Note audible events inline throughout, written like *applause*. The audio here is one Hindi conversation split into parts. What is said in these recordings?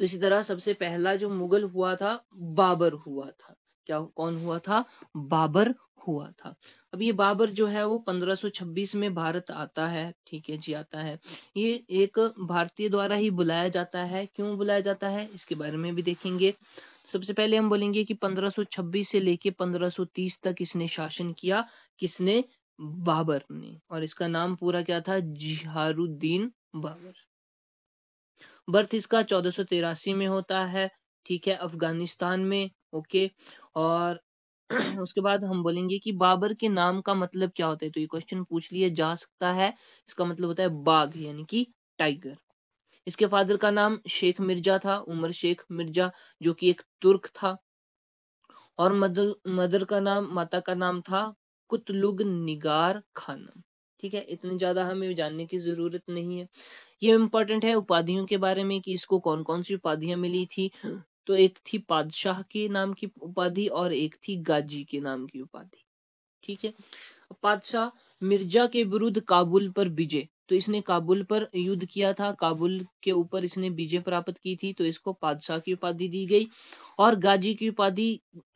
तो इसी तरह सबसे पहला जो मुगल हुआ था बाबर हुआ था क्या कौन हुआ था बाबर हुआ था अब ये बाबर जो है वो 1526 में भारत आता है ठीक है जी आता है ये एक भारतीय द्वारा ही बुलाया जाता है क्यों बुलाया जाता है इसके बारे में भी देखेंगे सबसे पहले हम बोलेंगे कि 1526 से लेके 1530 तक इसने शासन किया किसने बाबर ने और इसका नाम पूरा क्या था जिहारुद्दीन बाबर बर्थ इसका चौदह में होता है ठीक है अफगानिस्तान में ओके और *clears throat* उसके बाद हम बोलेंगे कि बाबर के नाम का मतलब क्या होता है तो ये क्वेश्चन पूछ लिया जा सकता है इसका मतलब होता है बाघ यानी कि टाइगर इसके फादर का नाम शेख मिर्जा था उमर शेख मिर्जा जो कि एक तुर्क था और मदर मदर का नाम माता का नाम था कुतलुग निगार खानम ठीक है इतने ज्यादा हमें जानने की जरूरत नहीं है ये इम्पोर्टेंट है उपाधियों के बारे में कि इसको कौन कौन सी उपाधियां मिली थी तो एक थी पादशाह के नाम की उपाधि और एक थी गाजी के नाम की उपाधि ठीक है पादशाह मिर्जा के विरुद्ध काबुल पर विजय तो इसने काबुल पर युद्ध किया था काबुल के ऊपर इसने विजय प्राप्त की थी तो इसको पादशाह की उपाधि दी गई और गाजी की उपाधि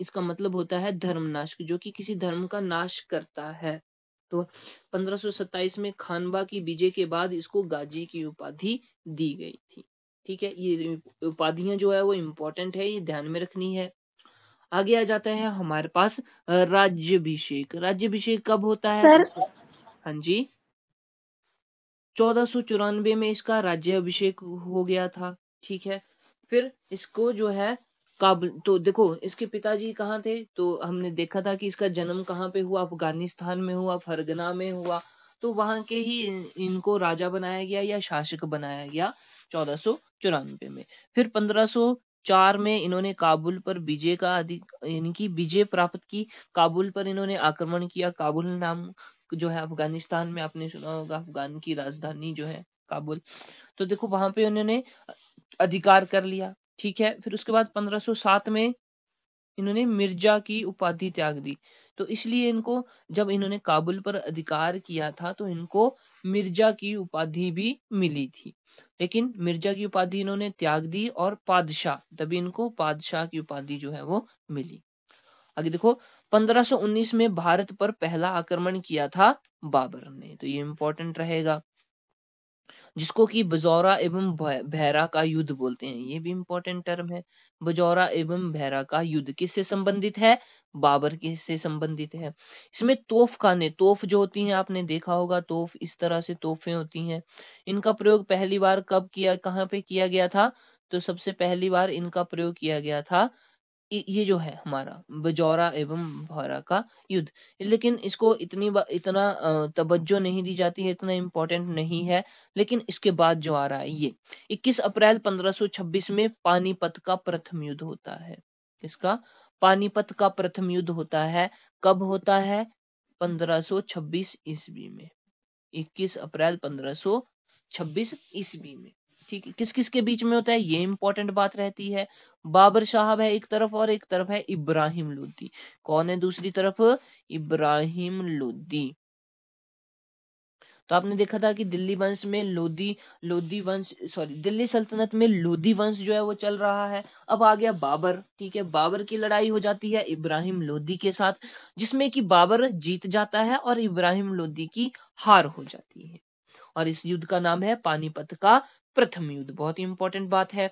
इसका मतलब होता है धर्मनाश जो कि किसी धर्म का नाश करता है महत्व तो 1527 में खानबा की विजय के बाद इसको गाजी की उपाधि दी गई थी ठीक है ये उपाधियां जो है वो इम्पोर्टेंट है ये ध्यान में रखनी है आगे आ जाता है हमारे पास राज्यभिषेक राज्यभिषेक कब होता है सर हाँ जी चौदह में इसका राज्य अभिषेक हो गया था ठीक है फिर इसको जो है काबुल तो देखो इसके पिताजी कहाँ थे तो हमने देखा था कि इसका जन्म कहाँ पे हुआ अफगानिस्तान में हुआ फरगना में हुआ तो वहां के ही इनको राजा बनाया गया या शासक बनाया गया चौदह चौरानवे में फिर पंद्रह चार में इन्होंने काबुल पर विजय का अधिक इनकी विजय प्राप्त की काबुल पर इन्होंने आक्रमण किया काबुल नाम जो है अफगानिस्तान में आपने सुना होगा अफगान की राजधानी जो है काबुल तो देखो वहां पे उन्होंने अधिकार कर लिया ठीक है फिर उसके बाद 1507 में इन्होंने मिर्जा की उपाधि त्याग दी तो इसलिए इनको जब इन्होंने काबुल पर अधिकार किया था तो इनको मिर्जा की उपाधि भी मिली थी लेकिन मिर्जा की उपाधि इन्होंने त्याग दी और पादशाह तभी इनको पादशाह की उपाधि जो है वो मिली आगे देखो 1519 में भारत पर पहला आक्रमण किया था बाबर ने तो ये इंपॉर्टेंट रहेगा जिसको कि बजौरा एवं भैरा का युद्ध बोलते हैं ये भी इंपॉर्टेंट टर्म है बजौरा एवं भैरा का युद्ध किससे संबंधित है बाबर के से संबंधित है इसमें तोफ खाने तोफ जो होती हैं आपने देखा होगा तोफ इस तरह से तोहफे होती हैं इनका प्रयोग पहली बार कब किया कहाँ पे किया गया था तो सबसे पहली बार इनका प्रयोग किया गया था ये जो है हमारा बजौरा एवं भौरा का युद्ध लेकिन इसको इतनी इतना तवज्जो नहीं दी जाती है इतना इम्पोर्टेंट नहीं है लेकिन इसके बाद जो आ रहा है ये 21 अप्रैल 1526 में पानीपत का प्रथम युद्ध होता है किसका पानीपत का प्रथम युद्ध होता है कब होता है 1526 ईस्वी में 21 अप्रैल 1526 ईस्वी में ठीक है किस किस के बीच में होता है ये इंपॉर्टेंट बात रहती है बाबर साहब है एक तरफ और एक तरफ है इब्राहिम लोदी कौन है दूसरी तरफ इब्राहिम लोदी तो आपने देखा था कि दिल्ली वंश में लोधी लोदी वंश सॉरी दिल्ली सल्तनत में लोदी वंश जो है वो चल रहा है अब आ गया बाबर ठीक है बाबर की लड़ाई हो जाती है इब्राहिम लोधी के साथ जिसमें कि बाबर जीत जाता है और इब्राहिम लोधी की हार हो जाती है और इस युद्ध का नाम है पानीपत का प्रथम युद्ध बहुत ही इंपॉर्टेंट बात है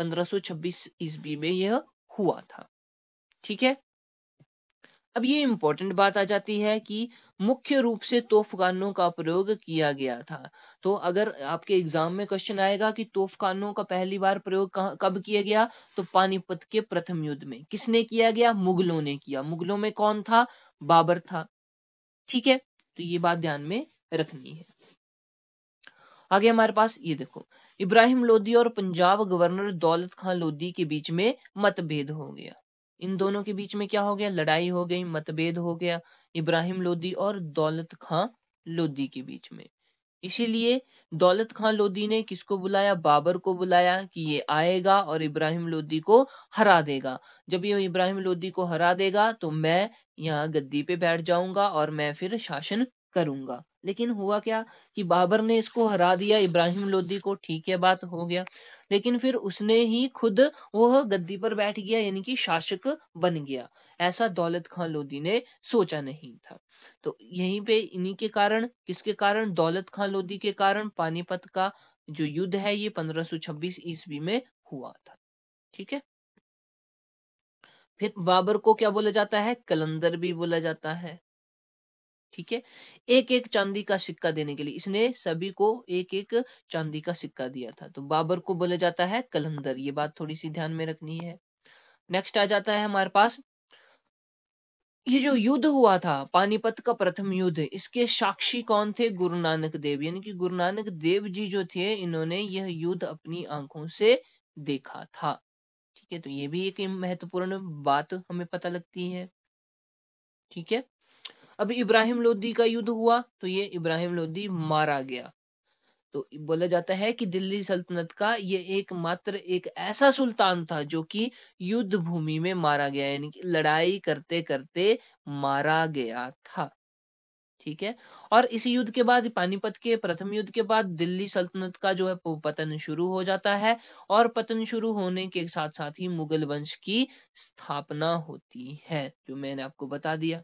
1526 ईस्वी में यह हुआ था ठीक है अब ये इंपॉर्टेंट बात आ जाती है कि मुख्य रूप से तोफखानों का प्रयोग किया गया था तो अगर आपके एग्जाम में क्वेश्चन आएगा कि तोफखानों का पहली बार प्रयोग कब किया गया तो पानीपत के प्रथम युद्ध में किसने किया गया मुगलों ने किया मुगलों में कौन था बाबर था ठीक है तो ये बात ध्यान में रखनी है आगे हमारे पास ये देखो इब्राहिम लोधी और पंजाब गवर्नर दौलत खां लोधी के बीच में मतभेद हो गया इन दोनों के बीच में क्या हो गया लड़ाई हो गई मतभेद हो गया इब्राहिम लोधी और दौलत खां लोधी के बीच में इसीलिए दौलत खां लोधी ने किसको बुलाया बाबर को बुलाया कि ये आएगा और इब्राहिम लोधी को हरा देगा जब ये इब्राहिम लोधी को हरा देगा तो मैं यहाँ गद्दी पे बैठ जाऊंगा और मैं फिर शासन करूंगा लेकिन हुआ क्या कि बाबर ने इसको हरा दिया इब्राहिम लोदी को ठीक है बात हो गया लेकिन फिर उसने ही खुद वह गद्दी पर बैठ गया यानी कि शासक बन गया ऐसा दौलत खां लोधी ने सोचा नहीं था तो यहीं पे इन्हीं के कारण किसके कारण दौलत खां लोधी के कारण पानीपत का जो युद्ध है ये 1526 ईस्वी में हुआ था ठीक है फिर बाबर को क्या बोला जाता है कलंदर भी बोला जाता है ठीक है एक एक चांदी का सिक्का देने के लिए इसने सभी को एक एक चांदी का सिक्का दिया था तो बाबर को बोला जाता है कलंदर ये बात थोड़ी सी ध्यान में रखनी है नेक्स्ट आ जाता है हमारे पास ये जो युद्ध हुआ था पानीपत का प्रथम युद्ध इसके साक्षी कौन थे गुरु नानक देव यानी कि गुरु नानक देव जी जो थे इन्होंने यह युद्ध अपनी आंखों से देखा था ठीक है तो ये भी एक महत्वपूर्ण बात हमें पता लगती है ठीक है अब इब्राहिम लोदी का युद्ध हुआ तो ये इब्राहिम लोदी मारा गया तो बोला जाता है कि दिल्ली सल्तनत का ये एक मात्र एक ऐसा सुल्तान था जो कि युद्ध भूमि में मारा गया यानी कि लड़ाई करते करते मारा गया था ठीक है और इस युद्ध के बाद पानीपत के प्रथम युद्ध के बाद दिल्ली सल्तनत का जो है पतन शुरू हो जाता है और पतन शुरू होने के साथ साथ ही मुगल वंश की स्थापना होती है जो मैंने आपको बता दिया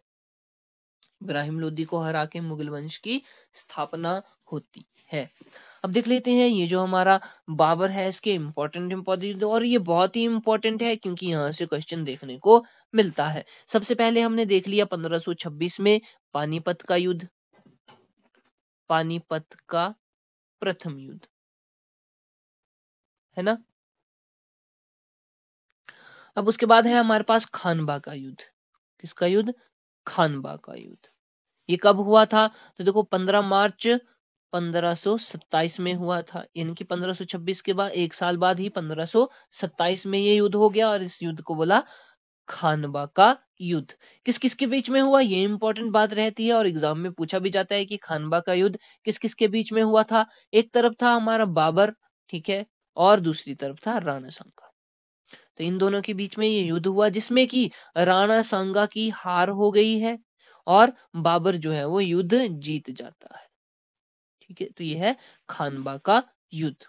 इब्राहिम लोदी को हरा के मुगल वंश की स्थापना होती है अब देख लेते हैं ये जो हमारा बाबर है इसके इम्पोर्टेंट इम्पोर्टेंट और ये बहुत ही इम्पोर्टेंट है क्योंकि यहाँ से क्वेश्चन देखने को मिलता है सबसे पहले हमने देख लिया 1526 में पानीपत का युद्ध पानीपत का प्रथम युद्ध है ना अब उसके बाद है हमारे पास खानबा का युद्ध किसका युद्ध खानबा का युद्ध ये कब हुआ था तो देखो 15 मार्च 1527 में हुआ था यानी कि 1526 के बाद एक साल बाद ही 1527 में ये युद्ध हो गया और इस युद्ध को बोला खानवा का युद्ध किस किस के बीच में हुआ ये इंपॉर्टेंट बात रहती है और एग्जाम में पूछा भी जाता है कि खानवा का युद्ध किस किस के बीच में हुआ था एक तरफ था हमारा बाबर ठीक है और दूसरी तरफ था राणा सांगा तो इन दोनों के बीच में ये युद्ध हुआ जिसमें कि राणा सांगा की हार हो गई है और बाबर जो है वो युद्ध जीत जाता है ठीक है तो यह है खानबा का युद्ध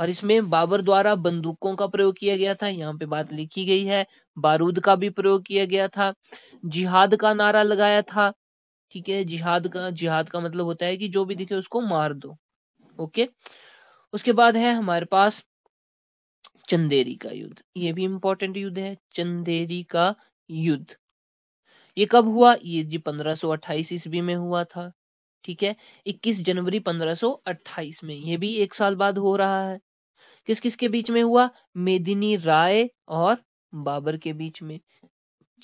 और इसमें बाबर द्वारा बंदूकों का प्रयोग किया गया था यहाँ पे बात लिखी गई है बारूद का भी प्रयोग किया गया था जिहाद का नारा लगाया था ठीक है जिहाद का जिहाद का मतलब होता है कि जो भी दिखे उसको मार दो ओके उसके बाद है हमारे पास चंदेरी का युद्ध ये भी इंपॉर्टेंट युद्ध है चंदेरी का युद्ध ये कब हुआ ये जी 1528 ईस्वी में हुआ था ठीक है 21 जनवरी 1528 में ये भी एक साल बाद हो रहा है किस किस के बीच में हुआ मेदिनी राय और बाबर के बीच में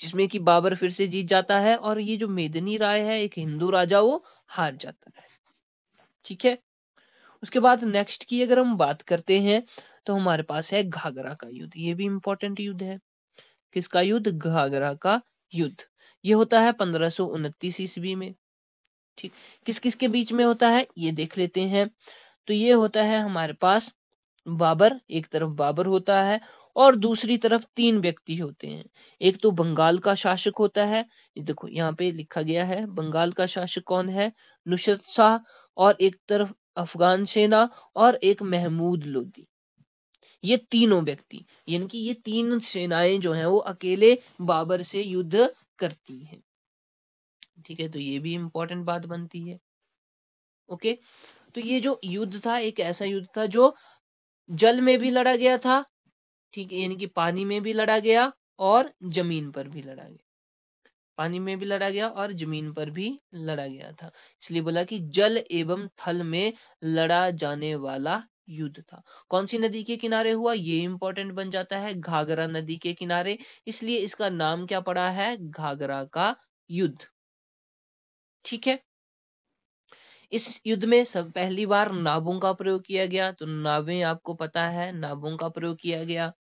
जिसमें कि बाबर फिर से जीत जाता है और ये जो मेदिनी राय है एक हिंदू राजा वो हार जाता है ठीक है उसके बाद नेक्स्ट की अगर हम बात करते हैं तो हमारे पास है घाघरा का युद्ध ये भी इंपॉर्टेंट युद्ध है किसका युद्ध घाघरा का युद्ध ये होता है पंद्रह सो उनतीस ईस्वी में ठीक किस किस के बीच में होता है ये देख लेते हैं तो ये होता है हमारे पास बाबर एक तरफ बाबर होता है और दूसरी तरफ तीन व्यक्ति होते हैं एक तो बंगाल का शासक होता है देखो यहाँ पे लिखा गया है बंगाल का शासक कौन है नुसरत शाह और एक तरफ अफगान सेना और एक महमूद लोदी ये तीनों व्यक्ति यानी कि ये तीन सेनाएं जो हैं वो अकेले बाबर से युद्ध करती हैं ठीक है तो ये भी इंपॉर्टेंट बात बनती है ओके तो ये जो युद्ध था एक ऐसा युद्ध था जो जल में भी लड़ा गया था ठीक है यानी कि पानी में भी लड़ा गया और जमीन पर भी लड़ा गया पानी में भी लड़ा गया और जमीन पर भी लड़ा गया था इसलिए बोला कि जल एवं थल में लड़ा जाने वाला युद्ध था कौन सी नदी के किनारे हुआ ये इंपॉर्टेंट बन जाता है घाघरा नदी के किनारे इसलिए इसका नाम क्या पड़ा है घाघरा का युद्ध ठीक है इस युद्ध में सब पहली बार नावों का प्रयोग किया गया तो नावें आपको पता है नावों का प्रयोग किया गया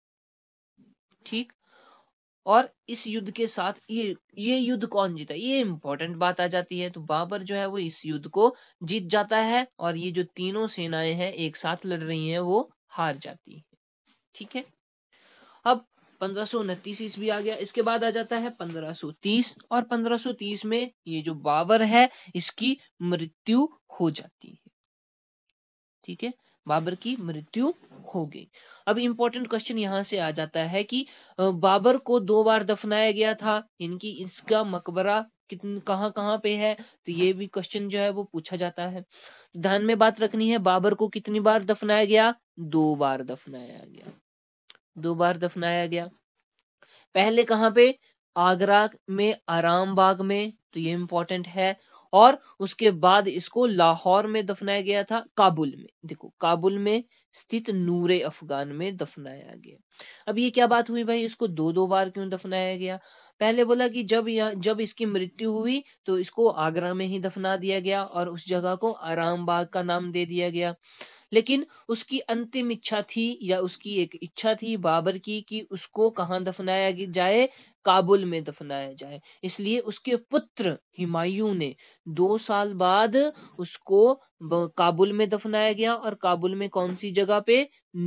ठीक और इस युद्ध के साथ ये ये युद्ध कौन जीता ये इंपॉर्टेंट बात आ जाती है तो बाबर जो है वो इस युद्ध को जीत जाता है और ये जो तीनों सेनाएं हैं एक साथ लड़ रही हैं वो हार जाती है ठीक है अब पंद्रह सो ईस्वी आ गया इसके बाद आ जाता है 1530 और 1530 में ये जो बाबर है इसकी मृत्यु हो जाती है ठीक है बाबर की मृत्यु होगी अब इंपॉर्टेंट क्वेश्चन यहाँ से आ जाता है कि बाबर को दो बार दफनाया गया था इनकी इसका मकबरा कितन कहाँ कहाँ पे है तो ये भी क्वेश्चन जो है वो पूछा जाता है ध्यान में बात रखनी है बाबर को कितनी बार दफनाया गया दो बार दफनाया गया दो बार दफनाया गया पहले कहाँ पे आगरा में आराम बाग में तो ये इंपॉर्टेंट है और उसके बाद इसको लाहौर में दफनाया गया था काबुल में देखो काबुल में स्थित नूरे अफगान में दफनाया गया अब ये क्या बात हुई भाई इसको दो दो बार क्यों दफनाया गया पहले बोला कि जब जब इसकी मृत्यु हुई तो इसको आगरा में ही दफना दिया गया और उस जगह को आरामबाग का नाम दे दिया गया लेकिन उसकी अंतिम इच्छा थी या उसकी एक इच्छा थी बाबर की कि उसको कहाँ दफनाया जाए काबुल में दफनाया जाए इसलिए उसके पुत्र हिमायू ने दो साल बाद उसको काबुल में दफनाया गया और काबुल में कौन सी जगह पे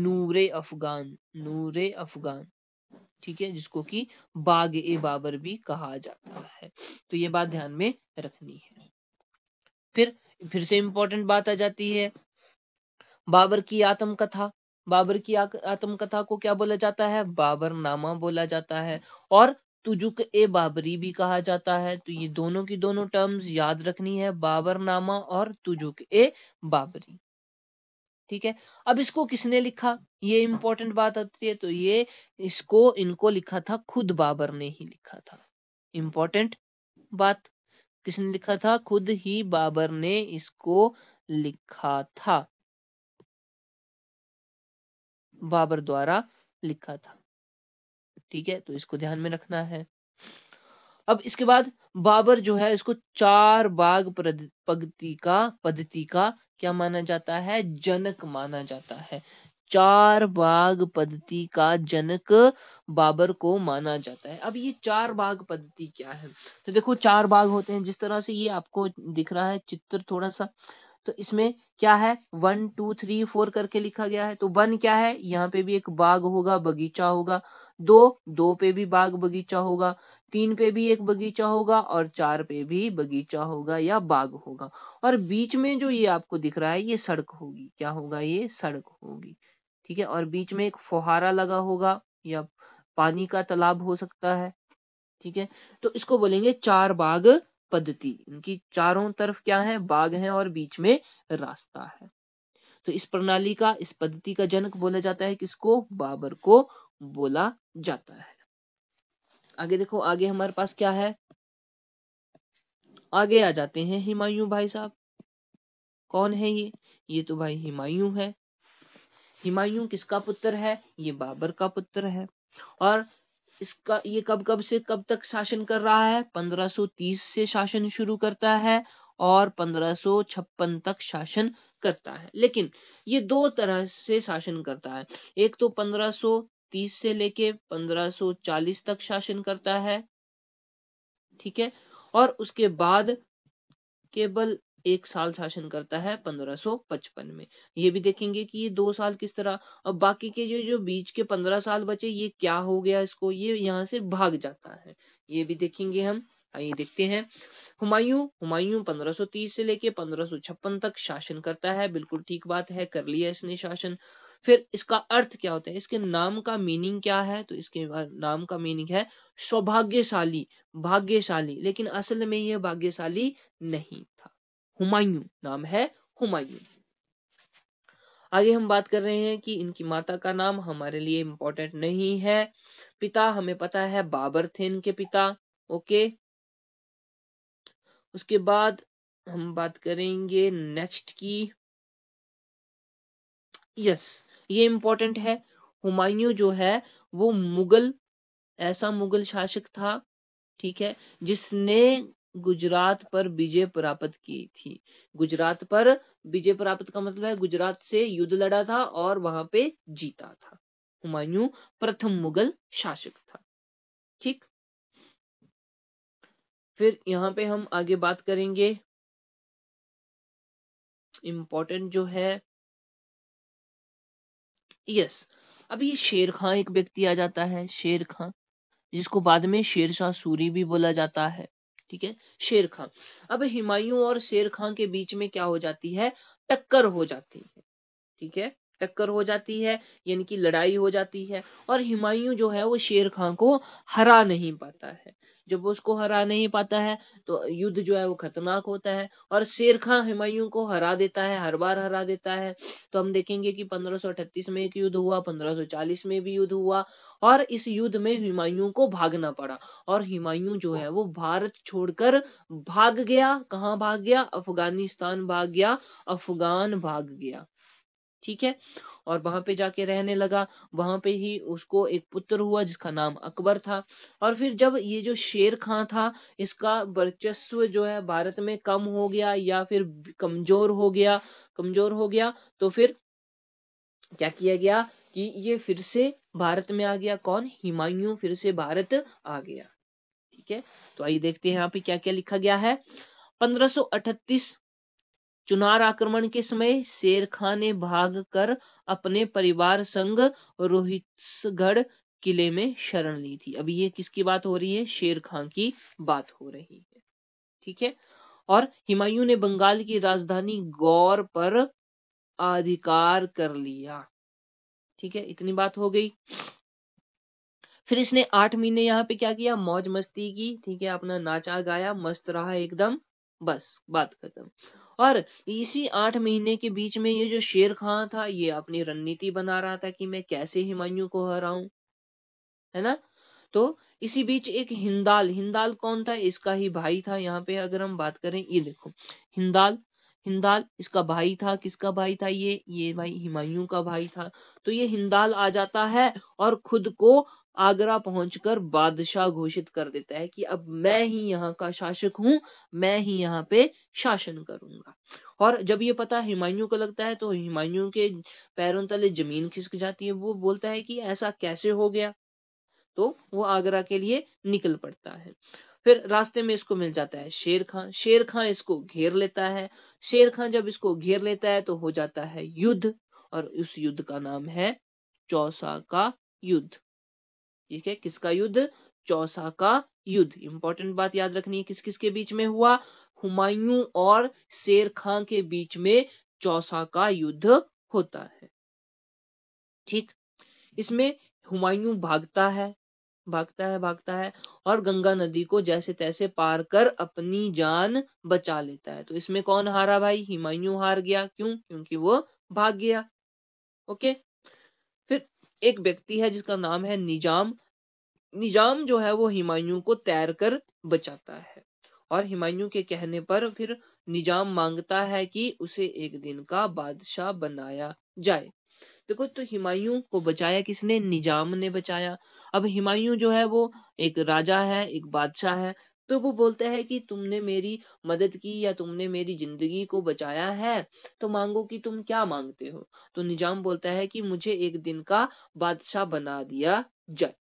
नूरे अफगान नूरे अफगान ठीक है जिसको कि बाग ए बाबर भी कहा जाता है तो ये बात ध्यान में रखनी है फिर फिर से इंपॉर्टेंट बात आ जाती है बाबर की आत्म कथा बाबर की आत्मकथा को क्या बोला जाता है बाबर नामा बोला जाता है और तुजुक ए बाबरी भी कहा जाता है तो ये दोनों की दोनों टर्म्स याद रखनी है बाबरनामा और तुजुक ए बाबरी ठीक है अब इसको किसने लिखा ये इंपॉर्टेंट बात आती है तो ये इसको इनको लिखा था खुद बाबर ने ही लिखा था इंपॉर्टेंट बात किसने लिखा था खुद ही बाबर ने इसको लिखा था बाबर द्वारा लिखा था ठीक है तो इसको ध्यान में रखना है अब इसके बाद बाबर जो है इसको चार बाग पद्धति का पद्धति का क्या माना जाता है जनक माना जाता है चार बाग पद्धति का जनक बाबर को माना जाता है अब ये चार बाग पद्धति क्या है तो देखो चार बाग होते हैं जिस तरह से ये आपको दिख रहा है चित्र थोड़ा सा तो इसमें क्या है वन टू थ्री फोर करके लिखा गया है तो वन क्या है यहाँ पे भी एक बाग होगा बगीचा होगा दो दो पे भी बाग बगीचा होगा तीन पे भी एक बगीचा होगा और चार पे भी बगीचा होगा या बाग होगा और बीच में जो ये आपको दिख रहा है ये सड़क होगी क्या होगा ये सड़क होगी ठीक है और बीच में एक फुहारा लगा होगा या पानी का तालाब हो सकता है ठीक है तो इसको बोलेंगे चार बाग पद्धति इनकी चारों तरफ क्या है बाग है और बीच में रास्ता है तो इस प्रणाली का इस पद्धति का जनक बोला जाता है किसको बाबर को बोला जाता है आगे देखो आगे हमारे पास क्या है आगे आ जाते हैं हिमायूं भाई साहब कौन है ये ये तो भाई हिमायूं है हिमायूं किसका पुत्र है ये बाबर का पुत्र है और इसका ये कब कब से कब तक शासन कर रहा है 1530 से शासन शुरू करता है और 1556 तक शासन करता है लेकिन ये दो तरह से शासन करता है एक तो 1530 से लेके 1540 तक शासन करता है ठीक है और उसके बाद केवल एक साल शासन करता है 1555 में ये भी देखेंगे कि ये दो साल किस तरह और बाकी के जो जो बीच के पंद्रह साल बचे ये क्या हो गया इसको ये यहाँ से भाग जाता है ये भी देखेंगे हम आइए देखते हैं हुमायूं हुमायूं 1530 से लेके 1556 तक शासन करता है बिल्कुल ठीक बात है कर लिया इसने शासन फिर इसका अर्थ क्या होता है इसके नाम का मीनिंग क्या है तो इसके नाम का मीनिंग है सौभाग्यशाली भाग्यशाली लेकिन असल में यह भाग्यशाली नहीं था हुमायूं नाम है हुमायूं आगे हम बात कर रहे हैं कि इनकी माता का नाम हमारे लिए इम्पोर्टेंट नहीं है पिता हमें पता है बाबर थे इनके पिता ओके उसके बाद हम बात करेंगे नेक्स्ट की यस ये इंपॉर्टेंट है हुमायूं जो है वो मुगल ऐसा मुगल शासक था ठीक है जिसने गुजरात पर विजय प्राप्त की थी गुजरात पर विजय प्राप्त का मतलब है गुजरात से युद्ध लड़ा था और वहां पे जीता था हुमायूं प्रथम मुगल शासक था ठीक फिर यहाँ पे हम आगे बात करेंगे इम्पोर्टेंट जो है यस अब ये शेर खां एक व्यक्ति आ जाता है शेर खां जिसको बाद में शेर शाह सूरी भी बोला जाता है ठीक है शेर खां अब हिमायूं और शेर खां के बीच में क्या हो जाती है टक्कर हो जाती है ठीक है टक्कर हो जाती है यानी कि लड़ाई हो जाती है और हिमायूं जो है वो शेर खां को हरा नहीं पाता है जब उसको हरा नहीं पाता है तो युद्ध जो है वो खतरनाक होता है और शेर खां हिमायूं को हरा देता है हर बार हरा देता है तो हम देखेंगे कि 1538 में एक युद्ध हुआ 1540 में भी युद्ध हुआ और इस युद्ध में हिमायूं को भागना पड़ा और हिमायूं जो है वो भारत छोड़कर भाग गया कहाँ भाग गया अफगानिस्तान भाग गया अफगान भाग गया ठीक है और वहां पे जाके रहने लगा वहां पे ही उसको एक पुत्र हुआ जिसका नाम अकबर था और फिर जब ये जो शेर खां था इसका वर्चस्व जो है भारत में कम हो गया या फिर कमजोर हो गया कमजोर हो गया तो फिर क्या किया गया कि ये फिर से भारत में आ गया कौन हिमायू फिर से भारत आ गया ठीक है तो आइए देखते हैं यहाँ पे क्या क्या लिखा गया है चुनार आक्रमण के समय शेर खान ने भाग कर अपने परिवार संग रोहितगढ़ किले में शरण ली थी अब ये किसकी बात हो रही है शेर खान की बात हो रही है ठीक है और हिमायूं ने बंगाल की राजधानी गौर पर अधिकार कर लिया ठीक है इतनी बात हो गई फिर इसने आठ महीने यहाँ पे क्या किया मौज मस्ती की ठीक है अपना नाचा गाया मस्त रहा एकदम बस बात खत्म और इसी आठ महीने के बीच में ये जो शेर खां था ये अपनी रणनीति बना रहा था कि मैं कैसे हिमायू को हराऊं है ना तो इसी बीच एक हिंदाल हिंदाल कौन था इसका ही भाई था यहाँ पे अगर हम बात करें ये देखो हिंदाल हिंदाल इसका भाई था किसका भाई था ये ये भाई हिमायूं का भाई था तो ये हिंदाल आ जाता है और खुद को आगरा पहुंचकर बादशाह घोषित कर देता है कि अब मैं ही यहाँ का शासक हूं मैं ही यहाँ पे शासन करूंगा और जब ये पता हिमायूं को लगता है तो हिमायूं के पैरों तले जमीन खिसक जाती है वो बोलता है कि ऐसा कैसे हो गया तो वो आगरा के लिए निकल पड़ता है फिर रास्ते में इसको मिल जाता है शेर खां शेर खां इसको घेर लेता है शेर खां जब इसको घेर लेता है तो हो जाता है युद्ध और उस युद्ध का नाम है चौसा का युद्ध ठीक है किसका युद्ध चौसा का युद्ध इंपॉर्टेंट बात याद रखनी है किस किसके बीच में हुआ हुमायूं और शेर खां के बीच में चौसा का युद्ध होता है ठीक इसमें हुमायूं भागता है भागता है भागता है और गंगा नदी को जैसे तैसे पार कर अपनी जान बचा लेता है तो इसमें कौन हारा भाई हिमायू हार गया क्यों क्योंकि वो भाग गया ओके फिर एक व्यक्ति है जिसका नाम है निजाम निजाम जो है वो हिमायू को तैर कर बचाता है और हिमायू के कहने पर फिर निजाम मांगता है कि उसे एक दिन का बादशाह बनाया जाए देखो तो हिमायूं को बचाया किसने निजाम ने बचाया अब हिमायूं जो है वो एक राजा है एक बादशाह है तो वो बोलते हैं कि तुमने मेरी मदद की या तुमने मेरी जिंदगी को बचाया है तो मांगो कि तुम क्या मांगते हो तो निजाम बोलता है कि मुझे एक दिन का बादशाह बना दिया जाए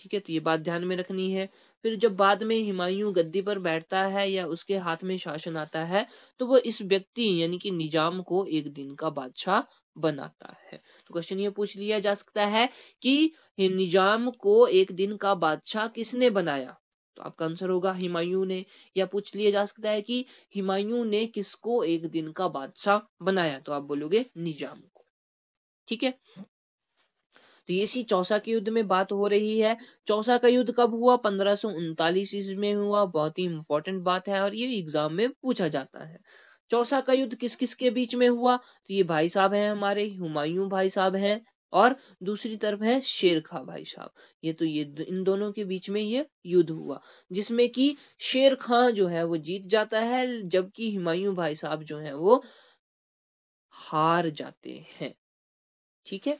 ठीक है तो ये बात ध्यान में रखनी है फिर जब बाद में हिमायूं गद्दी पर बैठता है या उसके हाथ में शासन आता है तो वो इस व्यक्ति यानी कि निजाम को एक दिन का बादशाह बनाता है तो क्वेश्चन ये पूछ लिया जा सकता है कि निजाम को एक दिन का बादशाह किसने बनाया तो आपका आंसर होगा हिमायूं ने या पूछ लिया जा सकता है कि हिमायूं ने किसको एक दिन का बादशाह बनाया तो आप बोलोगे निजाम को ठीक है तो ये सी चौसा के युद्ध में बात हो रही है चौसा का युद्ध कब हुआ पंद्रह ईस्वी में हुआ बहुत ही इंपॉर्टेंट बात है और ये एग्जाम में पूछा जाता है चौसा का युद्ध किस किस के बीच में हुआ तो ये भाई साहब हैं हमारे हुमायूं भाई साहब हैं और दूसरी तरफ है शेर खा भाई साहब ये तो ये इन दोनों के बीच में ये युद्ध हुआ जिसमें कि शेर खां जो है वो जीत जाता है जबकि हुमायूं भाई साहब जो है वो हार जाते हैं ठीक है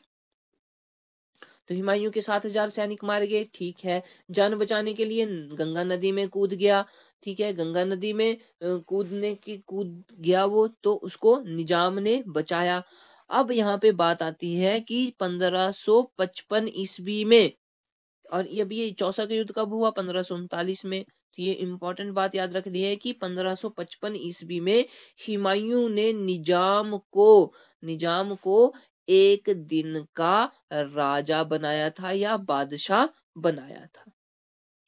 तो हिमायूं के सात हजार सैनिक मारे गए ठीक है जान बचाने के लिए गंगा नदी में कूद गया ठीक है गंगा नदी में कूदने की कूद गया वो तो उसको निजाम ने बचाया अब यहाँ पे बात आती है कि 1555 ईस्वी में और अब ये चौसा का युद्ध कब हुआ पंद्रह में तो ये इम्पोर्टेंट बात याद रख ली है कि 1555 ईस्वी में हिमायूं ने निजाम को निजाम को एक दिन का राजा बनाया था या बादशाह बनाया था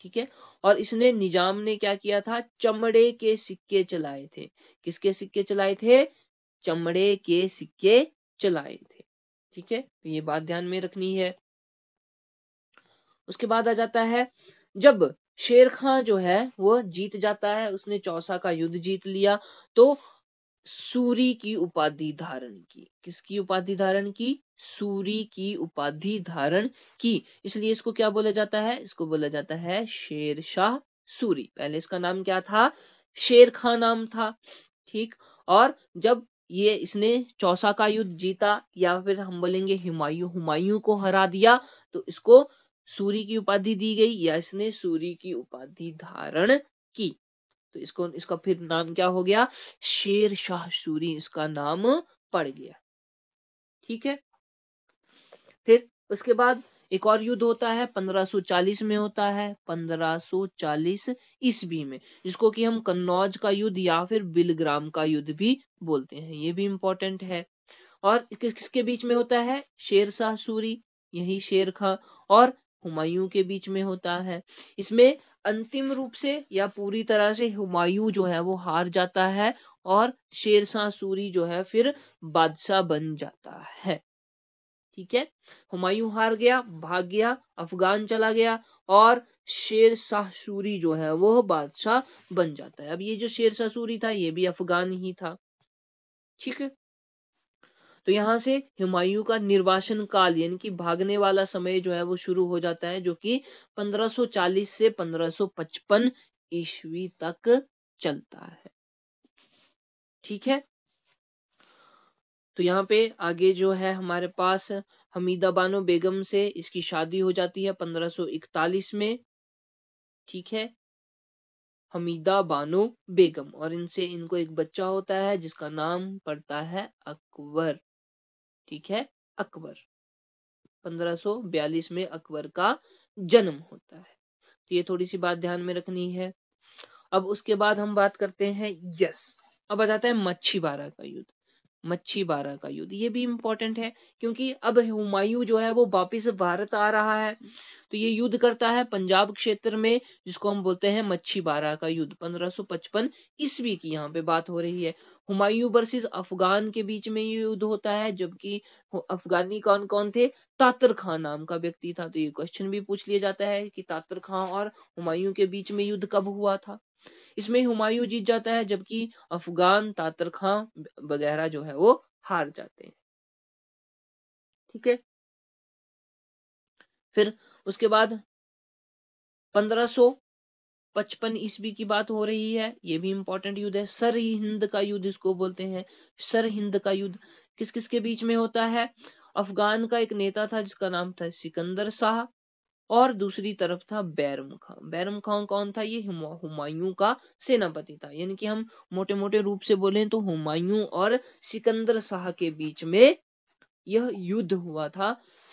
ठीक है और इसने निजाम ने क्या किया था चमड़े के सिक्के चलाए थे किसके सिक्के चलाए थे चमड़े के सिक्के चलाए थे ठीक है तो ये बात ध्यान में रखनी है उसके बाद आ जाता है जब शेर खां जो है वो जीत जाता है उसने चौसा का युद्ध जीत लिया तो सूरी की उपाधि धारण की किसकी उपाधि धारण की सूरी की उपाधि धारण की इसलिए इसको क्या बोला जाता है इसको बोला जाता है शेर शाह सूरी पहले इसका नाम क्या था शेर खां नाम था ठीक और जब ये इसने चौसा का युद्ध जीता या फिर हम बोलेंगे हुमायूं हुमायूं को हरा दिया तो इसको सूरी की उपाधि दी गई या इसने सूरी की उपाधि धारण की तो इसको इसका फिर नाम क्या हो गया शेर शाह सूरी इसका नाम पड़ गया ठीक है फिर उसके बाद एक और युद्ध होता है 1540 में होता है 1540 ईस्वी में जिसको कि हम कन्नौज का युद्ध या फिर बिलग्राम का युद्ध भी बोलते हैं ये भी इम्पोर्टेंट है और किस किसके बीच में होता है शेर शाह सूरी यही शेर खां और हुमायूं के बीच में होता है इसमें अंतिम रूप से या पूरी तरह से हुमायूं जो है वो हार जाता है और शेर शाह सूरी जो है फिर बादशाह बन जाता है ठीक है हुमायूं हार गया भाग गया अफगान चला गया और शेर शाह सूरी जो है वह बादशाह बन जाता है अब ये जो शेर शाह सूरी था ये भी अफगान ही था ठीक है तो यहाँ से हुमायूं का निर्वासन काल यानी कि भागने वाला समय जो है वो शुरू हो जाता है जो कि 1540 से 1555 ईस्वी तक चलता है ठीक है तो यहाँ पे आगे जो है हमारे पास हमीदा बानो बेगम से इसकी शादी हो जाती है 1541 में ठीक है हमीदा बानो बेगम और इनसे इनको एक बच्चा होता है जिसका नाम पड़ता है अकबर ठीक है अकबर 1542 में अकबर का जन्म होता है तो ये थोड़ी सी बात ध्यान में रखनी है अब उसके बाद हम बात करते हैं यस अब आ जाता है मच्छी बारह का युद्ध मच्छी बारह का युद्ध ये भी इम्पोर्टेंट है क्योंकि अब हुमायूं जो है वो वापिस भारत आ रहा है तो ये युद्ध करता है पंजाब क्षेत्र में जिसको हम बोलते हैं मच्छी बारह का युद्ध 1555 ईस्वी की यहाँ पे बात हो रही है हुमायूं वर्सेस अफगान के बीच में ये युद्ध होता है जबकि अफगानी कौन कौन थे तातर खां नाम का व्यक्ति था तो ये क्वेश्चन भी पूछ लिया जाता है कि तातर खां और हुमायूं के बीच में युद्ध कब हुआ था इसमें हुमायूं जीत जाता है जबकि अफगान तातर खां वगैरह जो है वो हार जाते हैं ठीक है फिर उसके बाद 1555 ईस्वी की बात हो रही है ये भी इंपॉर्टेंट युद्ध है सर हिंद का युद्ध इसको बोलते हैं सर हिंद का युद्ध किस किस के बीच में होता है अफगान का एक नेता था जिसका नाम था सिकंदर शाह और दूसरी तरफ था बैरम खां बैरम खां कौन था ये हुमायूं का सेनापति था यानी कि हम मोटे मोटे रूप से बोले तो हुमायूं और सिकंदर शाह के बीच में यह युद्ध हुआ था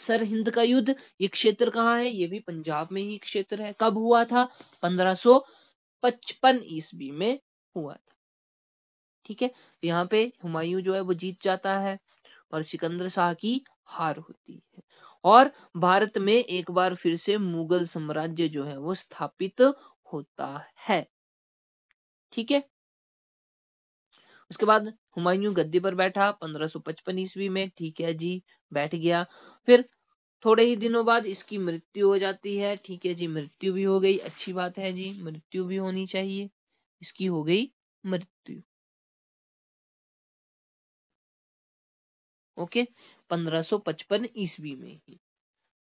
सर हिंद का युद्ध ये क्षेत्र कहाँ है ये भी पंजाब में ही क्षेत्र है कब हुआ था 1555 ईस्वी में हुआ था ठीक है तो यहाँ पे हुमायूं जो है वो जीत जाता है और सिकंदर शाह की हार होती है और भारत में एक बार फिर से मुगल साम्राज्य जो है वो स्थापित होता है ठीक है उसके बाद हुमायूं गद्दी पर बैठा 1555 ईस्वी में ठीक है जी बैठ गया फिर थोड़े ही दिनों बाद इसकी मृत्यु हो जाती है ठीक है जी मृत्यु भी हो गई अच्छी बात है जी मृत्यु भी होनी चाहिए इसकी हो गई मृत्यु ओके 1555 ईस्वी में ही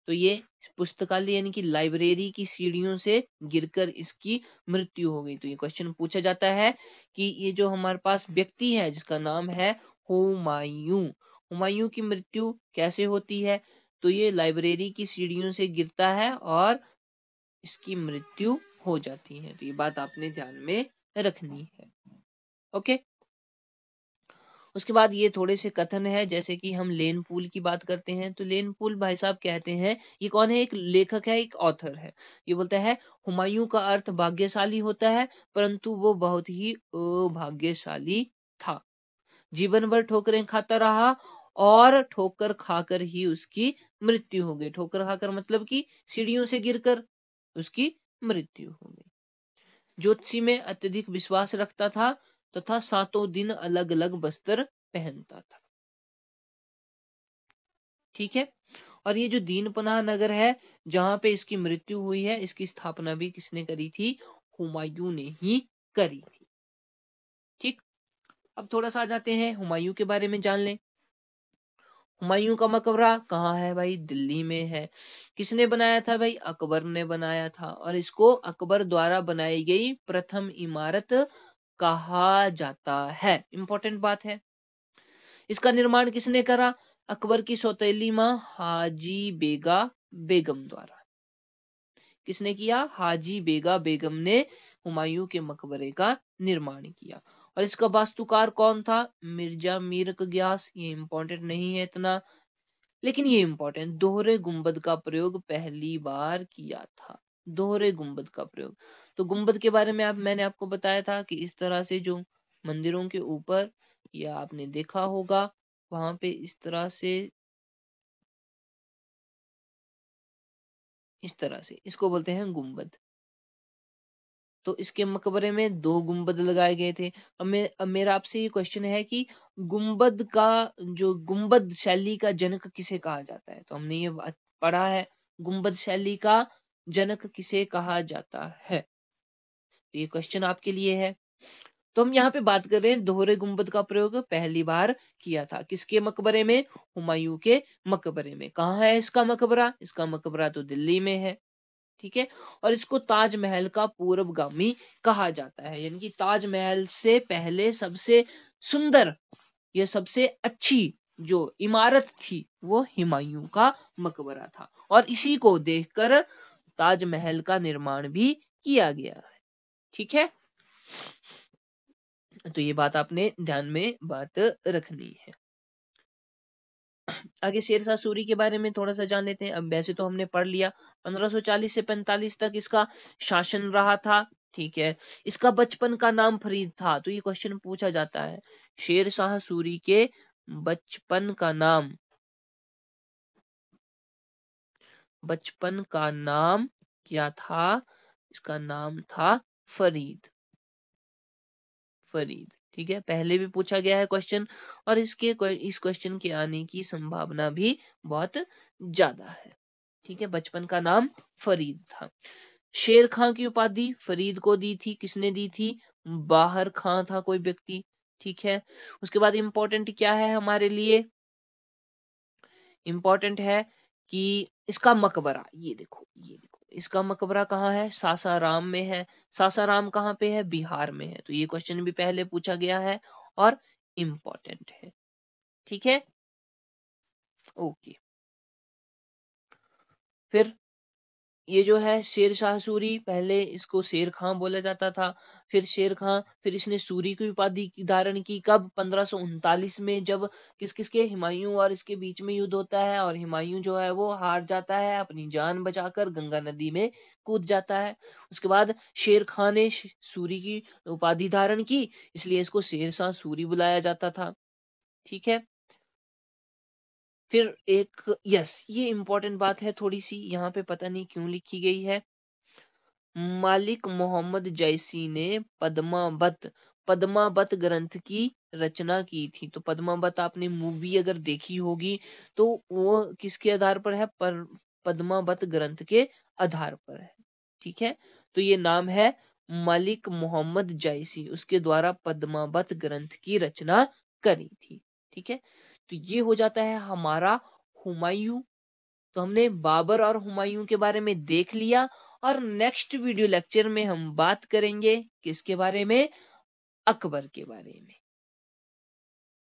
तो ये पुस्तकालय यानी कि लाइब्रेरी की सीढ़ियों से गिरकर इसकी मृत्यु हो गई तो ये क्वेश्चन पूछा जाता है कि ये जो हमारे पास व्यक्ति है जिसका नाम है हुमायूं हुमायूं की मृत्यु कैसे होती है तो ये लाइब्रेरी की सीढ़ियों से गिरता है और इसकी मृत्यु हो जाती है तो ये बात आपने ध्यान में रखनी है ओके उसके बाद ये थोड़े से कथन है जैसे कि हम लेन पुल की बात करते हैं तो लेन पुल भाई साहब कहते हैं ये कौन है एक लेखक है एक ऑथर है ये बोलता है हुमायूं का अर्थ भाग्यशाली होता है परंतु वो बहुत ही भाग्यशाली था जीवन भर ठोकरें खाता रहा और ठोकर खाकर ही उसकी मृत्यु हो गई ठोकर खाकर मतलब कि सीढ़ियों से गिरकर उसकी मृत्यु हो गई ज्योतिषी में अत्यधिक विश्वास रखता था तथा सातों दिन अलग अलग वस्त्र पहनता था ठीक है और ये जो दीनपनाह नगर है जहां पे इसकी मृत्यु हुई है इसकी स्थापना भी किसने करी थी हुमायूं ने ही करी थी ठीक अब थोड़ा सा आ जाते हैं हुमायूं के बारे में जान लें हुमायूं का मकबरा कहाँ है भाई दिल्ली में है किसने बनाया था भाई अकबर ने बनाया था और इसको अकबर द्वारा बनाई गई प्रथम इमारत कहा जाता है इंपॉर्टेंट बात है इसका निर्माण किसने करा अकबर की सौतेली मां हाजी बेगा बेगम द्वारा किसने किया हाजी बेगा बेगम ने हुमायूं के मकबरे का निर्माण किया और इसका वास्तुकार कौन था मिर्जा मीरक ग्यास ये इंपॉर्टेंट नहीं है इतना लेकिन ये इंपॉर्टेंट दोहरे गुंबद का प्रयोग पहली बार किया था दोहरे गुंबद का प्रयोग तो गुंबद के बारे में आप मैंने आपको बताया था कि इस तरह से जो मंदिरों के ऊपर या आपने देखा होगा वहां पे इस तरह से इस तरह से इसको बोलते हैं गुंबद तो इसके मकबरे में दो गुंबद लगाए गए थे अब मे, अब मेरा आपसे ये क्वेश्चन है कि गुंबद का जो गुंबद शैली का जनक किसे कहा जाता है तो हमने ये पढ़ा है गुंबद शैली का जनक किसे कहा जाता है तो ये क्वेश्चन आपके लिए है तो हम यहाँ पे बात कर रहे हैं दोहरे गुंबद का प्रयोग पहली बार किया था किसके मकबरे में हुमायूं के मकबरे में कहा है इसका मकबरा इसका मकबरा तो दिल्ली में है ठीक है और इसको ताजमहल का पूर्वगामी कहा जाता है यानी कि ताजमहल से पहले सबसे सुंदर या सबसे अच्छी जो इमारत थी वो हुमायूं का मकबरा था और इसी को देखकर ताजमहल का निर्माण भी किया गया है ठीक है तो ये बात आपने ध्यान में बात रखनी है आगे शेरशाह सूरी के बारे में थोड़ा सा जान लेते हैं अब वैसे तो हमने पढ़ लिया 1540 से 45 तक इसका शासन रहा था ठीक है इसका बचपन का नाम फरीद था तो ये क्वेश्चन पूछा जाता है शेरशाह सूरी के बचपन का नाम बचपन का नाम क्या था इसका नाम था फरीद फरीद ठीक है पहले भी पूछा गया है क्वेश्चन और इसके इस क्वेश्चन के आने की संभावना भी बहुत ज्यादा है ठीक है बचपन का नाम फरीद था शेर खां की उपाधि फरीद को दी थी किसने दी थी बाहर खां था कोई व्यक्ति ठीक है उसके बाद इंपॉर्टेंट क्या है हमारे लिए इंपॉर्टेंट है कि इसका मकबरा ये देखो ये देखो इसका मकबरा कहाँ है सासाराम में है सासाराम कहाँ पे है बिहार में है तो ये क्वेश्चन भी पहले पूछा गया है और इम्पोर्टेंट है ठीक है ओके फिर ये जो है शेर शाह सूरी पहले इसको शेर खां बोला जाता था फिर शेर खां फिर इसने सूरी की उपाधि धारण की कब पंद्रह में जब किस किस के हिमायूं और इसके बीच में युद्ध होता है और हिमायूं जो है वो हार जाता है अपनी जान बचाकर गंगा नदी में कूद जाता है उसके बाद शेर खां ने सूरी की उपाधि धारण की इसलिए इसको शेर शाह सूरी बुलाया जाता था ठीक है फिर एक यस ये इंपॉर्टेंट बात है थोड़ी सी यहाँ पे पता नहीं क्यों लिखी गई है मालिक मोहम्मद जैसी ने पद्मावत पद्मावत ग्रंथ की रचना की थी तो पद्मावत आपने मूवी अगर देखी होगी तो वो किसके आधार पर है पर पद्मावत ग्रंथ के आधार पर है ठीक है तो ये नाम है मलिक मोहम्मद जैसी उसके द्वारा पद्मावत ग्रंथ की रचना करी थी ठीक है तो ये हो जाता है हमारा हुमायूं तो हमने बाबर और हुमायूं के बारे में देख लिया और नेक्स्ट वीडियो लेक्चर में हम बात करेंगे किसके बारे में अकबर के बारे में